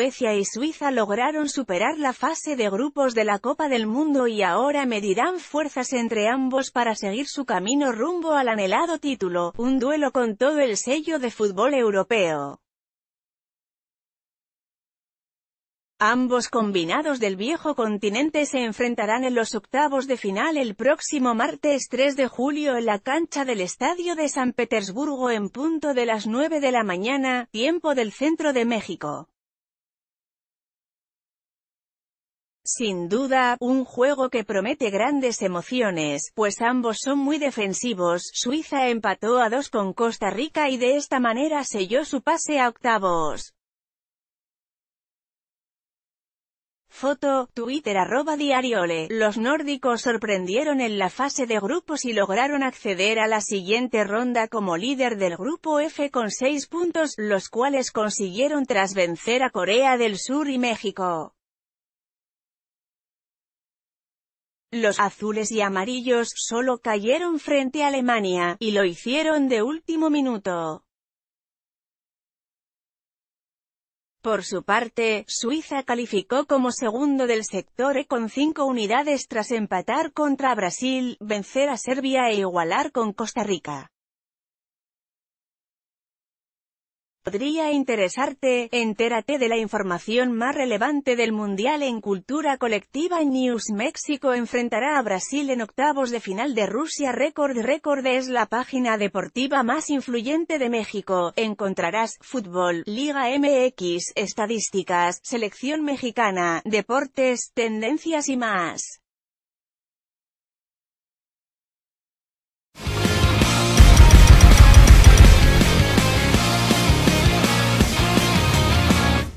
Suecia y Suiza lograron superar la fase de grupos de la Copa del Mundo y ahora medirán fuerzas entre ambos para seguir su camino rumbo al anhelado título, un duelo con todo el sello de fútbol europeo. Ambos combinados del viejo continente se enfrentarán en los octavos de final el próximo martes 3 de julio en la cancha del Estadio de San Petersburgo en punto de las 9 de la mañana, tiempo del centro de México. Sin duda, un juego que promete grandes emociones, pues ambos son muy defensivos. Suiza empató a dos con Costa Rica y de esta manera selló su pase a octavos. Foto, Twitter arroba diariole. Los nórdicos sorprendieron en la fase de grupos y lograron acceder a la siguiente ronda como líder del grupo F con 6 puntos, los cuales consiguieron tras vencer a Corea del Sur y México. Los azules y amarillos solo cayeron frente a Alemania, y lo hicieron de último minuto. Por su parte, Suiza calificó como segundo del sector E con cinco unidades tras empatar contra Brasil, vencer a Serbia e igualar con Costa Rica. podría interesarte, entérate de la información más relevante del Mundial en Cultura Colectiva News México enfrentará a Brasil en octavos de final de Rusia Record Record es la página deportiva más influyente de México, encontrarás, fútbol, Liga MX, estadísticas, selección mexicana, deportes, tendencias y más.